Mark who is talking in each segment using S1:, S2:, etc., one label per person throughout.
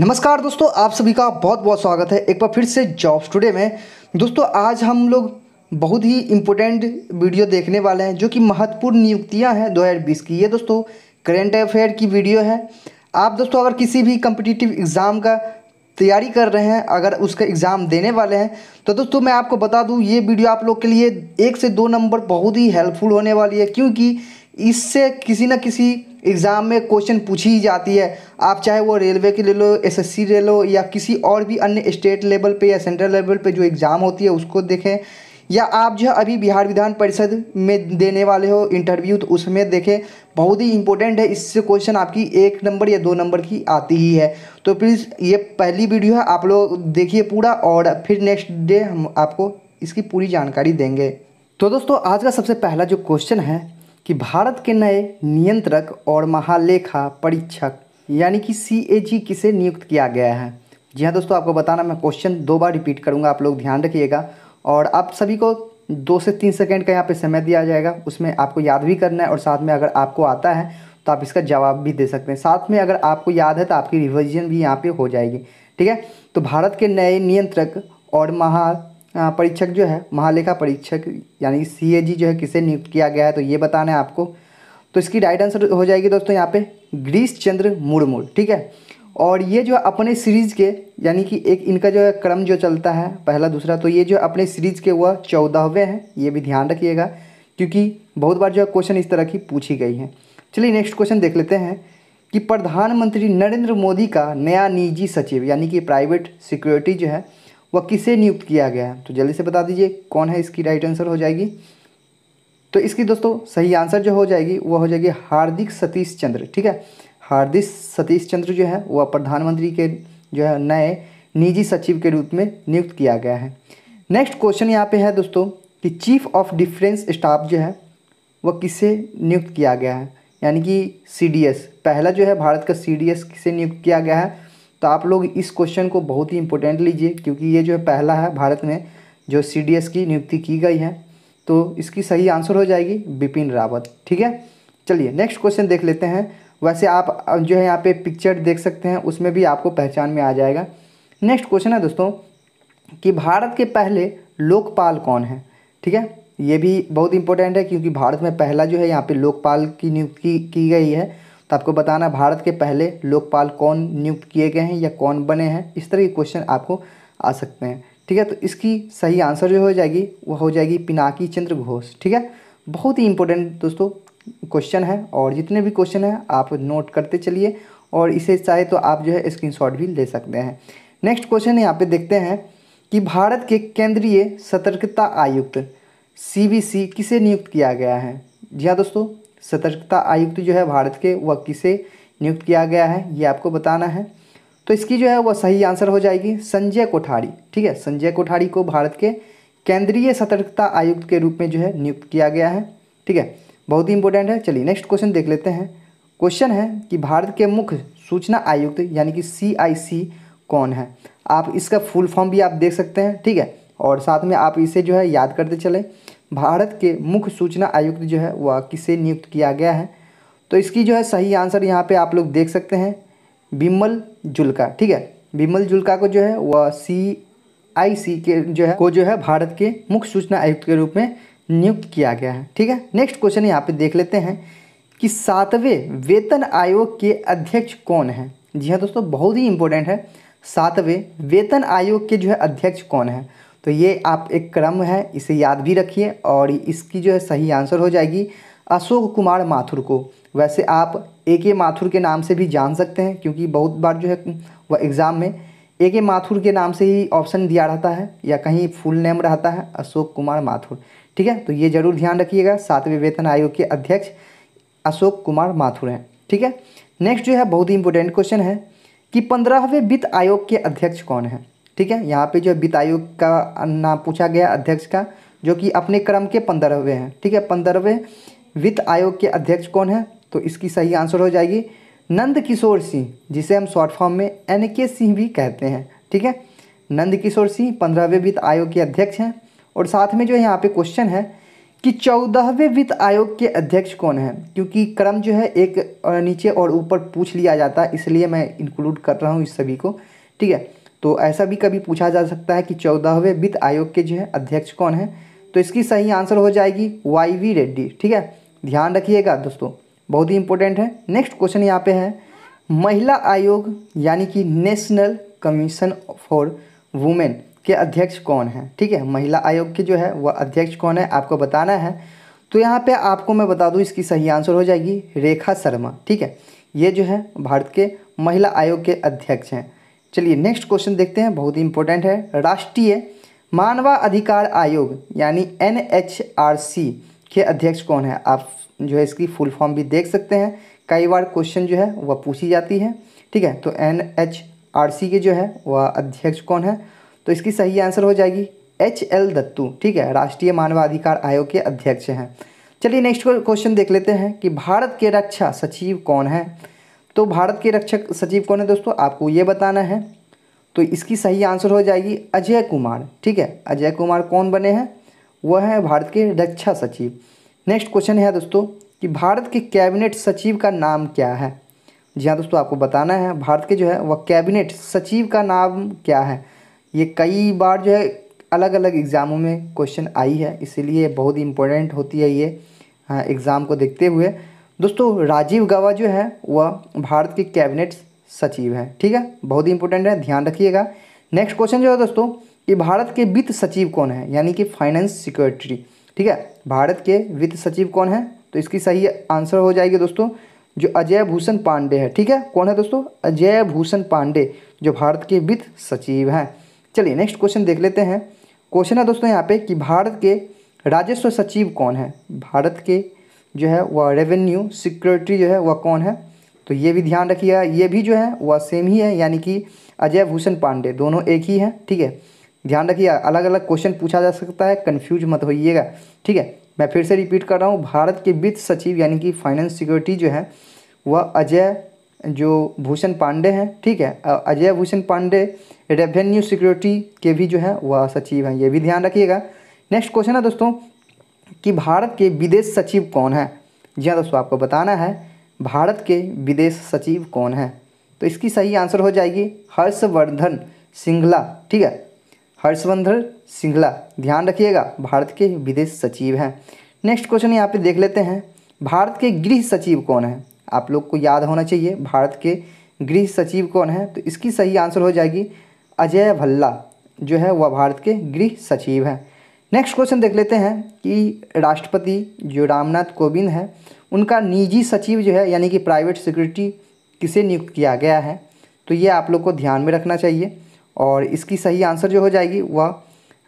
S1: नमस्कार दोस्तों आप सभी का बहुत बहुत स्वागत है एक बार फिर से जॉब टुडे में दोस्तों आज हम लोग बहुत ही इम्पोर्टेंट वीडियो देखने वाले हैं जो कि महत्वपूर्ण नियुक्तियां हैं 2020 की ये दोस्तों करेंट अफेयर की वीडियो है आप दोस्तों अगर किसी भी कम्पिटिटिव एग्ज़ाम का तैयारी कर रहे हैं अगर उसका एग्ज़ाम देने वाले हैं तो दोस्तों मैं आपको बता दूँ ये वीडियो आप लोग के लिए एक से दो नंबर बहुत ही हेल्पफुल होने वाली है क्योंकि इससे किसी न किसी एग्ज़ाम में क्वेश्चन पूछी ही जाती है आप चाहे वो रेलवे के ले लो एसएससी ले लो या किसी और भी अन्य स्टेट लेवल पे या सेंट्रल लेवल पे जो एग्ज़ाम होती है उसको देखें या आप जो अभी बिहार विधान परिषद में देने वाले हो इंटरव्यू तो उसमें देखें बहुत ही इंपॉर्टेंट है इससे क्वेश्चन आपकी एक नंबर या दो नंबर की आती ही है तो प्लीज़ ये पहली वीडियो है आप लोग देखिए पूरा और फिर नेक्स्ट डे हम आपको इसकी पूरी जानकारी देंगे तो दोस्तों आज का सबसे पहला जो क्वेश्चन है कि भारत के नए नियंत्रक और महालेखा परीक्षक यानी कि सी किसे नियुक्त किया गया है जी हाँ दोस्तों आपको बताना मैं क्वेश्चन दो बार रिपीट करूँगा आप लोग ध्यान रखिएगा और आप सभी को दो से तीन सेकेंड का यहाँ पे समय दिया जाएगा उसमें आपको याद भी करना है और साथ में अगर आपको आता है तो आप इसका जवाब भी दे सकते हैं साथ में अगर आपको याद है तो आपकी रिविजन भी यहाँ पे हो जाएगी ठीक है तो भारत के नए नियंत्रक और महा परीक्षक जो है महालेखा परीक्षक यानी सी जो है किसे नियुक्त किया गया है तो ये बताना है आपको तो इसकी राइट आंसर हो जाएगी दोस्तों यहाँ पे ग्रीस चंद्र मुर्मू ठीक है और ये जो अपने सीरीज़ के यानी कि एक इनका जो है क्रम जो चलता है पहला दूसरा तो ये जो अपने सीरीज़ के वह चौदहवें हैं ये भी ध्यान रखिएगा क्योंकि बहुत बार जो है क्वेश्चन इस तरह की पूछी गई है चलिए नेक्स्ट क्वेश्चन देख लेते हैं कि प्रधानमंत्री नरेंद्र मोदी का नया निजी सचिव यानी कि प्राइवेट सिक्योरिटी जो है वह किसे नियुक्त किया गया है तो जल्दी से बता दीजिए कौन है इसकी राइट आंसर हो जाएगी तो इसकी दोस्तों सही आंसर जो हो जाएगी वह हो जाएगी हार्दिक सतीश चंद्र ठीक है हार्दिक सतीश चंद्र जो है वह प्रधानमंत्री के जो है नए निजी सचिव के रूप में नियुक्त किया गया है नेक्स्ट क्वेश्चन यहाँ पे है दोस्तों कि चीफ ऑफ डिफेंस स्टाफ जो है वह किसे नियुक्त किया गया है यानी कि सी पहला जो है भारत का सी किसे नियुक्त किया गया है तो आप लोग इस क्वेश्चन को बहुत ही इंपॉर्टेंट लीजिए क्योंकि ये जो है पहला है भारत में जो सी की नियुक्ति की गई है तो इसकी सही आंसर हो जाएगी बिपिन रावत ठीक है चलिए नेक्स्ट क्वेश्चन देख लेते हैं वैसे आप जो है यहाँ पे पिक्चर देख सकते हैं उसमें भी आपको पहचान में आ जाएगा नेक्स्ट क्वेश्चन है दोस्तों कि भारत के पहले लोकपाल कौन है ठीक है ये भी बहुत इंपॉर्टेंट है क्योंकि भारत में पहला जो है यहाँ पे लोकपाल की नियुक्ति की, की गई है तो आपको बताना है भारत के पहले लोकपाल कौन नियुक्त किए गए हैं या कौन बने हैं इस तरह के क्वेश्चन आपको आ सकते हैं ठीक है तो इसकी सही आंसर जो हो जाएगी वो हो जाएगी पिनाकी चंद्र घोष ठीक है बहुत ही इंपॉर्टेंट दोस्तों क्वेश्चन है और जितने भी क्वेश्चन हैं आप नोट करते चलिए और इसे चाहे तो आप जो है स्क्रीनशॉट भी ले सकते हैं नेक्स्ट क्वेश्चन यहाँ पे देखते हैं कि भारत के केंद्रीय सतर्कता आयुक्त सीबीसी किसे नियुक्त किया गया है जी हाँ दोस्तों सतर्कता आयुक्त जो है भारत के वह किसे नियुक्त किया गया है ये आपको बताना है तो इसकी जो है वह सही आंसर हो जाएगी संजय कोठारी ठीक है संजय कोठारी को भारत के केंद्रीय सतर्कता आयुक्त के रूप में जो है नियुक्त किया गया है ठीक है बहुत ही इंपॉर्टेंट है चलिए नेक्स्ट क्वेश्चन देख लेते हैं क्वेश्चन है कि भारत के मुख्य सूचना आयुक्त यानी कि सी कौन है आप इसका फुल फॉर्म भी आप देख सकते हैं ठीक है और साथ में आप इसे जो है याद करते चलें भारत के मुख्य सूचना आयुक्त जो है वह किसे नियुक्त किया गया है तो इसकी जो है सही आंसर यहाँ पे आप लोग देख सकते हैं बिमल जुल्का ठीक है बिमल जुल्का को जो है वह सी आई सी के जो है को जो है भारत के मुख्य सूचना आयुक्त के रूप में नियुक्त किया गया है ठीक है नेक्स्ट क्वेश्चन यहाँ पे देख लेते हैं कि सातवें वेतन आयोग के अध्यक्ष कौन है जी हाँ दोस्तों बहुत ही इंपॉर्टेंट है सातवें वेतन आयोग के जो है अध्यक्ष कौन है तो ये आप एक क्रम है इसे याद भी रखिए और इसकी जो है सही आंसर हो जाएगी अशोक कुमार माथुर को वैसे आप ए के माथुर के नाम से भी जान सकते हैं क्योंकि बहुत बार जो है वह एग्ज़ाम में ए के माथुर के नाम से ही ऑप्शन दिया रहता है या कहीं फुल नेम रहता है अशोक कुमार माथुर ठीक है तो ये जरूर ध्यान रखिएगा सातवें वेतन आयोग के अध्यक्ष अशोक कुमार माथुर हैं ठीक है नेक्स्ट जो है बहुत ही इंपॉर्टेंट क्वेश्चन है कि पंद्रहवें वित्त आयोग के अध्यक्ष कौन है ठीक है यहाँ पे जो वित्त आयोग का नाम पूछा गया अध्यक्ष का जो कि अपने क्रम के पंद्रहवें हैं ठीक है पंद्रहवें वित्त आयोग के अध्यक्ष कौन है तो इसकी सही आंसर हो जाएगी नंद किशोर सिंह जिसे हम शॉर्ट फॉर्म में एन के सिंह भी कहते हैं ठीक है नंद किशोर सिंह पंद्रहवें वित्त आयोग के अध्यक्ष हैं और साथ में जो है यहाँ पे क्वेश्चन है कि चौदहवें वित्त आयोग के अध्यक्ष कौन है क्योंकि क्रम जो है एक नीचे और ऊपर पूछ लिया जाता है इसलिए मैं इंक्लूड कर रहा हूँ इस सभी को ठीक है तो ऐसा भी कभी पूछा जा सकता है कि चौदहवें वित्त आयोग के जो है अध्यक्ष कौन है तो इसकी सही आंसर हो जाएगी वाई वी रेड्डी ठीक है ध्यान रखिएगा दोस्तों बहुत ही इंपॉर्टेंट है नेक्स्ट क्वेश्चन यहाँ पे है महिला आयोग यानी कि नेशनल कमीशन फॉर वुमेन के अध्यक्ष कौन है ठीक है महिला आयोग के जो है वह अध्यक्ष कौन है आपको बताना है तो यहाँ पे आपको मैं बता दूँ इसकी सही आंसर हो जाएगी रेखा शर्मा ठीक है ये जो है भारत के महिला आयोग के अध्यक्ष हैं चलिए नेक्स्ट क्वेश्चन देखते हैं बहुत ही इंपॉर्टेंट है राष्ट्रीय मानवाधिकार आयोग यानी एन के अध्यक्ष कौन है आप जो है इसकी फुल फॉर्म भी देख सकते हैं कई बार क्वेश्चन जो है वह पूछी जाती है ठीक है तो एन के जो है वह अध्यक्ष कौन है तो इसकी सही आंसर हो जाएगी एच एल दत्तू ठीक है राष्ट्रीय मानवाधिकार आयोग के अध्यक्ष हैं चलिए नेक्स्ट क्वेश्चन देख लेते हैं कि भारत के रक्षा सचिव कौन है तो भारत के रक्षक सचिव कौन है दोस्तों आपको ये बताना है तो इसकी सही आंसर हो जाएगी अजय कुमार ठीक है अजय कुमार कौन बने हैं वह है भारत के रक्षा सचिव नेक्स्ट क्वेश्चन है दोस्तों कि भारत के कैबिनेट सचिव का नाम क्या है जी हाँ दोस्तों आपको बताना है भारत के जो है वह कैबिनेट सचिव का नाम क्या है ये कई बार जो है अलग अलग एग्ज़ामों में क्वेश्चन आई है इसीलिए बहुत ही इंपॉर्टेंट होती है ये हाँ, एग्ज़ाम को देखते हुए दोस्तों राजीव गावा जो है वह भारत के कैबिनेट सचिव है ठीक है बहुत ही इंपॉर्टेंट है ध्यान रखिएगा नेक्स्ट क्वेश्चन जो है दोस्तों कि भारत के वित्त सचिव कौन है यानी कि फाइनेंस सिक्योरिटी ठीक है भारत के वित्त सचिव कौन है तो इसकी सही आंसर हो जाएगी दोस्तों जो अजय भूषण पांडे है ठीक है कौन है दोस्तों अजय भूषण पांडे जो भारत के वित्त सचिव हैं चलिए नेक्स्ट क्वेश्चन देख लेते हैं क्वेश्चन है दोस्तों यहाँ पे कि भारत के राजस्व सचिव कौन है भारत के जो है वह रेवेन्यू सिक्योरिटी जो है वह कौन है तो ये भी ध्यान रखिएगा ये भी जो है वह सेम ही है यानी कि अजय भूषण पांडे दोनों एक ही हैं ठीक है ध्यान रखिएगा अलग अलग क्वेश्चन पूछा जा सकता है कन्फ्यूज मत होइएगा ठीक है मैं फिर से रिपीट कर रहा हूँ भारत के वित्त सचिव यानी कि फाइनेंस सिक्योरिटी जो है वह अजय जो भूषण पांडे हैं ठीक है अजय भूषण पांडे रेवेन्यू सिक्योरिटी के भी जो है वह सचिव हैं ये भी ध्यान रखिएगा नेक्स्ट क्वेश्चन है दोस्तों कि भारत के विदेश सचिव कौन है जी हाँ दोस्तों आपको बताना है भारत के विदेश सचिव कौन है तो इसकी सही आंसर हो जाएगी हर्षवर्धन सिंगला ठीक है हर्षवर्धन सिंगला ध्यान रखिएगा भारत के विदेश सचिव हैं नेक्स्ट क्वेश्चन यहाँ पे देख लेते हैं भारत के गृह सचिव कौन है आप लोग को याद होना चाहिए भारत के गृह सचिव कौन है तो इसकी सही आंसर हो जाएगी अजय भल्ला जो है वह भारत के गृह सचिव हैं नेक्स्ट क्वेश्चन देख लेते हैं कि राष्ट्रपति जो रामनाथ कोविंद हैं उनका निजी सचिव जो है यानी कि प्राइवेट सिक्योरिटी किसे नियुक्त किया गया है तो ये आप लोग को ध्यान में रखना चाहिए और इसकी सही आंसर जो हो जाएगी वह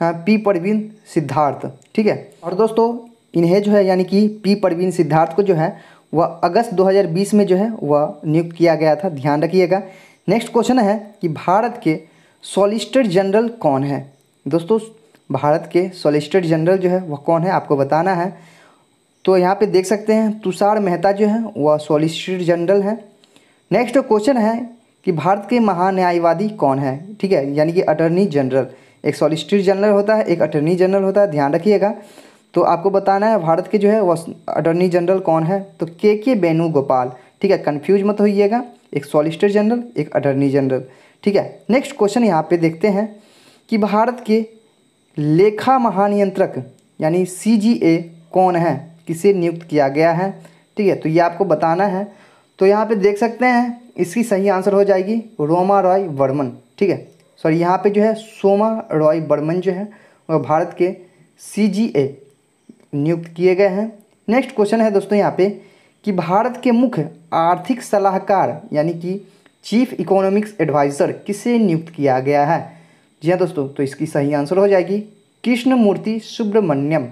S1: हाँ, पी परवीन सिद्धार्थ ठीक है और दोस्तों इन्हें जो है यानी कि पी परवीन सिद्धार्थ को जो है वह अगस्त 2020 में जो है वह नियुक्त किया गया था ध्यान रखिएगा नेक्स्ट क्वेश्चन है कि भारत के सॉलिसिटर जनरल कौन है दोस्तों भारत के सॉलिसिटर जनरल जो है वह कौन है आपको बताना है तो यहाँ पे देख सकते हैं तुषार मेहता जो है वह सॉलिसिटर जनरल है नेक्स्ट क्वेश्चन है कि भारत के महान्यायवादी कौन है ठीक है यानी कि अटर्नी जनरल एक सॉलिसिटर जनरल होता है एक अटर्नी जनरल होता है ध्यान रखिएगा तो आपको बताना है भारत के जो है वह अटर्नी जनरल कौन है तो के के वेणुगोपाल ठीक है कन्फ्यूज मत होइएगा एक सॉलिसिटर जनरल एक अटर्नी जनरल ठीक है नेक्स्ट क्वेश्चन यहाँ पे देखते हैं कि भारत के लेखा महानियंत्रक यानी सी कौन है किसे नियुक्त किया गया है ठीक है तो ये आपको बताना है तो यहाँ पे देख सकते हैं इसकी सही आंसर हो जाएगी रोमा रॉय वर्मन ठीक है सॉरी यहाँ पे जो है सोमा रॉय वर्मन जो है वह भारत के सी नियुक्त किए गए हैं नेक्स्ट क्वेश्चन है दोस्तों यहाँ पे कि भारत के मुख्य आर्थिक सलाहकार यानी कि चीफ इकोनॉमिक्स एडवाइज़र किसे नियुक्त किया गया है जी हाँ दोस्तों तो इसकी सही आंसर हो जाएगी कृष्णमूर्ति सुब्रमण्यम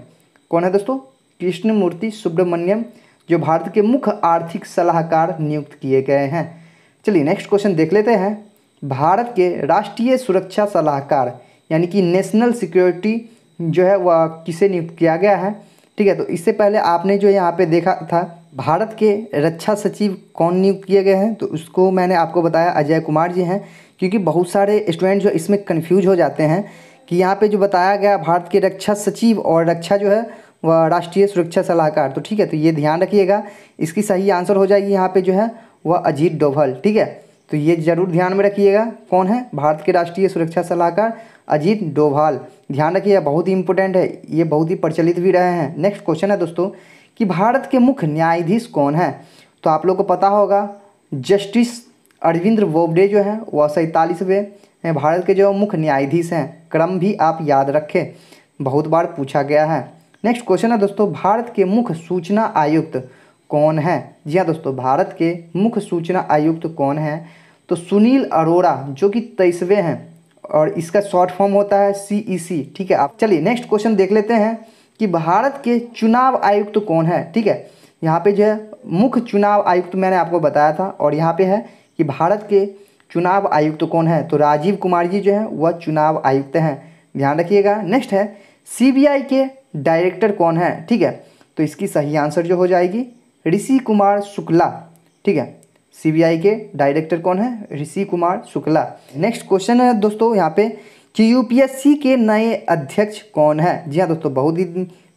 S1: कौन है दोस्तों कृष्णमूर्ति सुब्रमण्यम जो भारत के मुख्य आर्थिक सलाहकार नियुक्त किए गए हैं चलिए नेक्स्ट क्वेश्चन देख लेते हैं भारत के राष्ट्रीय सुरक्षा सलाहकार यानी कि नेशनल सिक्योरिटी जो है वह किसे नियुक्त किया गया है ठीक है तो इससे पहले आपने जो यहाँ पे देखा था भारत के रक्षा सचिव कौन नियुक्त किए गए हैं तो उसको मैंने आपको बताया अजय कुमार जी हैं क्योंकि बहुत सारे स्टूडेंट जो इसमें कन्फ्यूज हो जाते हैं कि यहाँ पे जो बताया गया भारत के रक्षा सचिव और रक्षा जो है वह राष्ट्रीय सुरक्षा सलाहकार तो ठीक है तो ये ध्यान रखिएगा इसकी सही आंसर हो जाएगी यहाँ पे जो है वह अजीत डोभल ठीक है तो ये जरूर ध्यान में रखिएगा कौन है भारत के राष्ट्रीय सुरक्षा सलाहकार अजीत डोभाल ध्यान रखिएगा बहुत ही इंपॉर्टेंट है ये बहुत ही प्रचलित भी रहे हैं नेक्स्ट क्वेश्चन है दोस्तों कि भारत के मुख्य न्यायाधीश कौन है तो आप लोग को पता होगा जस्टिस अरविंद बोबडे जो हैं वह सैंतालीसवें हैं भारत के जो मुख्य न्यायाधीश हैं क्रम भी आप याद रखें बहुत बार पूछा गया है नेक्स्ट क्वेश्चन है दोस्तों भारत के मुख्य सूचना आयुक्त कौन है जी हाँ दोस्तों भारत के मुख्य सूचना आयुक्त कौन है तो सुनील अरोड़ा जो कि तेईसवें हैं और इसका शॉर्ट फॉर्म होता है सी ई सी ठीक है आप चलिए नेक्स्ट क्वेश्चन देख लेते हैं कि भारत के चुनाव आयुक्त कौन है ठीक है यहाँ पे जो है मुख्य चुनाव आयुक्त मैंने आपको बताया था और यहाँ पे है कि भारत के चुनाव आयुक्त तो कौन है तो राजीव कुमार जी जो है वह चुनाव आयुक्त हैं ध्यान रखिएगा नेक्स्ट है सीबीआई के डायरेक्टर कौन है ठीक है तो इसकी सही आंसर जो हो जाएगी ऋषि कुमार शुक्ला ठीक है सीबीआई के डायरेक्टर कौन है ऋषि कुमार शुक्ला नेक्स्ट क्वेश्चन है दोस्तों यहाँ पे कि यूपीएससी के नए अध्यक्ष कौन है जी हाँ दोस्तों बहुत ही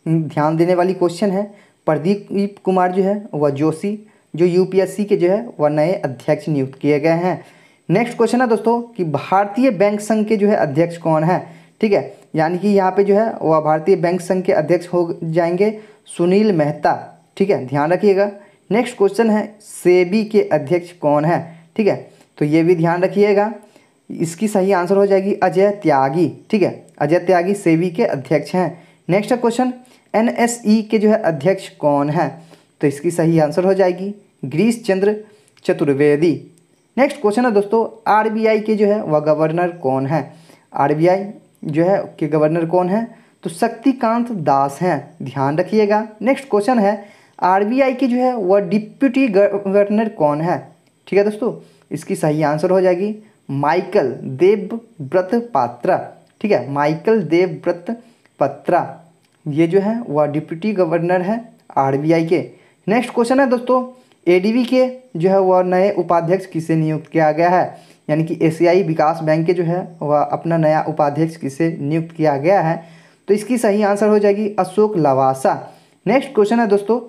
S1: ध्यान देने वाली क्वेश्चन है प्रदीप कुमार जो है वह जोशी जो यूपीएससी के जो है वह नए अध्यक्ष नियुक्त किए गए हैं नेक्स्ट क्वेश्चन है दोस्तों कि भारतीय बैंक संघ के जो है अध्यक्ष कौन है ठीक है यानी कि यहाँ पे जो है वह भारतीय बैंक संघ के अध्यक्ष हो जाएंगे सुनील मेहता ठीक है ध्यान रखिएगा नेक्स्ट क्वेश्चन है सेबी के अध्यक्ष कौन है ठीक है तो ये भी ध्यान रखिएगा इसकी सही आंसर हो जाएगी अजय त्यागी ठीक है अजय त्यागी सेबी के अध्यक्ष हैं नेक्स्ट क्वेश्चन एन के जो है अध्यक्ष कौन है तो इसकी सही आंसर हो जाएगी ग्रीश चंद्र चतुर्वेदी नेक्स्ट क्वेश्चन है दोस्तों आरबीआई के जो है वह गवर्नर कौन है आरबीआई जो है के गवर्नर कौन है तो शक्तिकांत दास हैं ध्यान रखिएगा नेक्स्ट क्वेश्चन है आरबीआई की जो है वह डिप्यूटी गवर्नर कौन है ठीक है दोस्तों इसकी सही आंसर हो जाएगी माइकल देवव्रत पात्रा ठीक है माइकल देवव्रत पत्रा ये जो है वह डिप्यूटी गवर्नर है आरबीआई के नेक्स्ट क्वेश्चन है दोस्तों एडीबी के जो है वह नए उपाध्यक्ष किसे नियुक्त किया गया है यानी कि एशियाई विकास बैंक के जो है वह अपना नया उपाध्यक्ष किसे नियुक्त किया गया है तो इसकी सही आंसर हो जाएगी अशोक लवासा नेक्स्ट क्वेश्चन है दोस्तों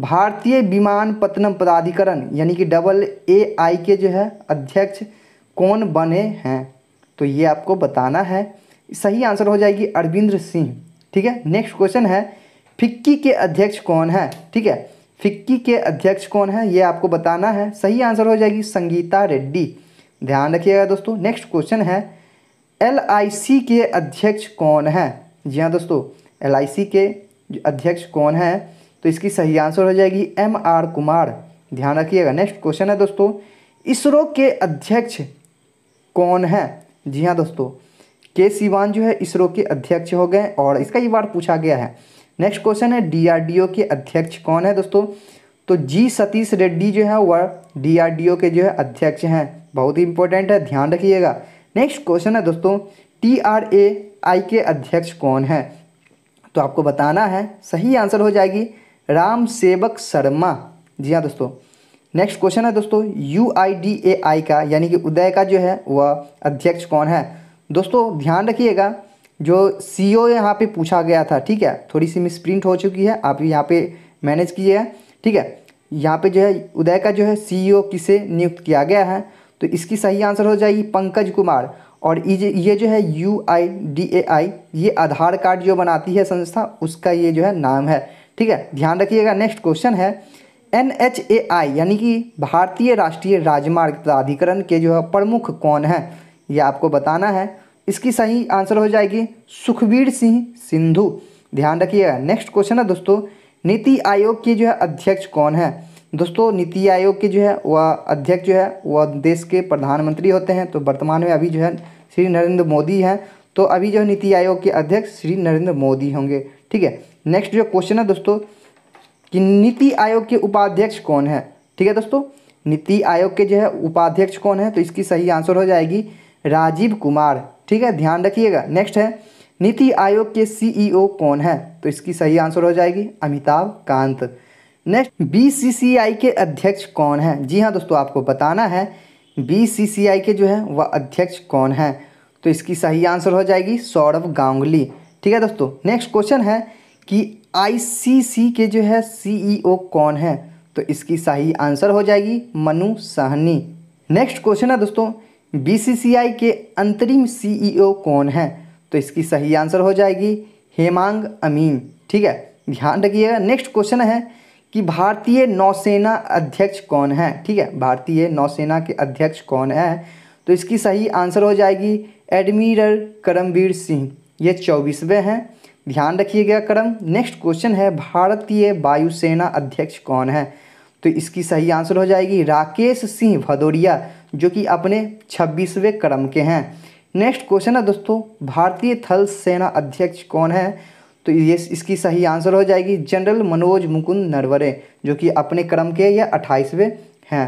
S1: भारतीय विमान पतनम प्राधिकरण यानी कि डबल ए आई के जो है अध्यक्ष कौन बने हैं तो ये आपको बताना है सही आंसर हो जाएगी अरविंद्र सिंह ठीक है नेक्स्ट क्वेश्चन है फिक्की के अध्यक्ष कौन है ठीक है फिक्की के अध्यक्ष कौन है ये आपको बताना है सही आंसर हो जाएगी संगीता रेड्डी ध्यान रखिएगा दोस्तों नेक्स्ट क्वेश्चन है एल के अध्यक्ष कौन है जी हाँ दोस्तों एल के अध्यक्ष कौन है तो इसकी सही आंसर हो जाएगी एम आर कुमार ध्यान रखिएगा नेक्स्ट क्वेश्चन है दोस्तों इसरो के अध्यक्ष कौन है जी हाँ दोस्तों के सिवान जो है इसरो के अध्यक्ष हो गए और इसका ये बार पूछा गया है नेक्स्ट क्वेश्चन है डीआरडीओ के अध्यक्ष कौन है दोस्तों तो जी सतीश रेड्डी जो है वह डीआरडीओ के जो है अध्यक्ष हैं बहुत ही इंपॉर्टेंट है ध्यान रखिएगा नेक्स्ट क्वेश्चन है दोस्तों टी आर ए आई के अध्यक्ष कौन है तो आपको बताना है सही आंसर हो जाएगी राम सेवक शर्मा जी हाँ दोस्तों नेक्स्ट क्वेश्चन है दोस्तों यू आई डी ए आई का यानी कि उदय का जो है वह अध्यक्ष कौन है दोस्तों ध्यान रखिएगा जो सी ओ e यहाँ पर पूछा गया था ठीक है थोड़ी सी मिस प्रिंट हो चुकी है आप यहाँ पे मैनेज कीजिएगा ठीक है यहाँ पे जो है उदय का जो है सी ओ e किसे नियुक्त किया गया है तो इसकी सही आंसर हो जाएगी पंकज कुमार और ये जो है यू आई डी ए आई ये आधार कार्ड जो बनाती है संस्था उसका ये जो है नाम है ठीक है ध्यान रखिएगा नेक्स्ट क्वेश्चन है एन एच ए आई यानी कि भारतीय राष्ट्रीय राजमार्ग प्राधिकरण के जो है प्रमुख कौन है ये आपको बताना है इसकी सही आंसर हो जाएगी सुखबीर सिंह सिंधु ध्यान रखिएगा नेक्स्ट क्वेश्चन है दोस्तों नीति आयोग के जो है अध्यक्ष कौन है दोस्तों नीति आयोग के जो है वह अध्यक्ष जो है वह देश के प्रधानमंत्री होते हैं तो वर्तमान में अभी जो है श्री नरेंद्र मोदी हैं तो अभी जो है नीति आयोग के अध्यक्ष श्री नरेंद्र मोदी होंगे ठीक है नेक्स्ट जो क्वेश्चन है दोस्तों कि नीति आयोग के उपाध्यक्ष कौन है ठीक है दोस्तों नीति आयोग के जो है उपाध्यक्ष कौन है तो इसकी सही आंसर हो जाएगी राजीव कुमार ठीक है ध्यान रखिएगा नेक्स्ट है नीति आयोग के सीईओ e कौन है तो इसकी सही आंसर हो जाएगी अमिताभ कांत नेक्स्ट बीसीसीआई के अध्यक्ष कौन है जी हाँ दोस्तों आपको बताना है बीसीसीआई के जो है वह अध्यक्ष कौन है तो इसकी सही आंसर हो जाएगी सौरभ गांगुली ठीक है दोस्तों नेक्स्ट क्वेश्चन है कि आईसीसी के जो है सीईओ e कौन है तो इसकी सही आंसर हो जाएगी मनु सहनी नेक्स्ट क्वेश्चन है दोस्तों बीसीसीआई के अंतरिम सीईओ e कौन है तो इसकी सही आंसर हो जाएगी हेमांग अमीन ठीक है ध्यान रखिएगा नेक्स्ट क्वेश्चन है कि भारतीय नौसेना अध्यक्ष कौन है ठीक है भारतीय नौसेना के अध्यक्ष कौन है तो इसकी सही आंसर हो जाएगी एडमिरल करमवीर सिंह ये चौबीसवें हैं ध्यान रखिएगा करम नेक्स्ट क्वेश्चन है भारतीय वायुसेना अध्यक्ष कौन है तो इसकी सही आंसर हो जाएगी राकेश सिंह भदौरिया जो कि अपने छब्बीसवें क्रम के हैं नेक्स्ट क्वेश्चन है दोस्तों भारतीय थल सेना अध्यक्ष कौन है तो ये इसकी सही आंसर हो जाएगी जनरल मनोज मुकुंद नरवरे जो कि अपने क्रम के या अट्ठाईसवें हैं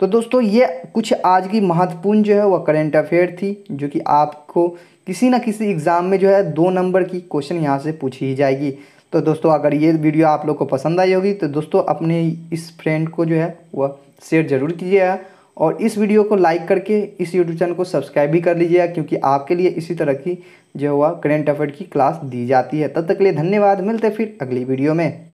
S1: तो दोस्तों ये कुछ आज की महत्वपूर्ण जो है वह करेंट अफेयर थी जो कि आपको किसी ना किसी एग्ज़ाम में जो है दो नंबर की क्वेश्चन यहाँ से पूछी ही जाएगी तो दोस्तों अगर ये वीडियो आप लोग को पसंद आई होगी तो दोस्तों अपने इस फ्रेंड को जो है वह शेयर ज़रूर कीजिएगा और इस वीडियो को लाइक करके इस यूट्यूब चैनल को सब्सक्राइब भी कर लीजिएगा क्योंकि आपके लिए इसी तरह की जो हुआ करेंट अफेयर की क्लास दी जाती है तब तक के लिए धन्यवाद मिलते फिर अगली वीडियो में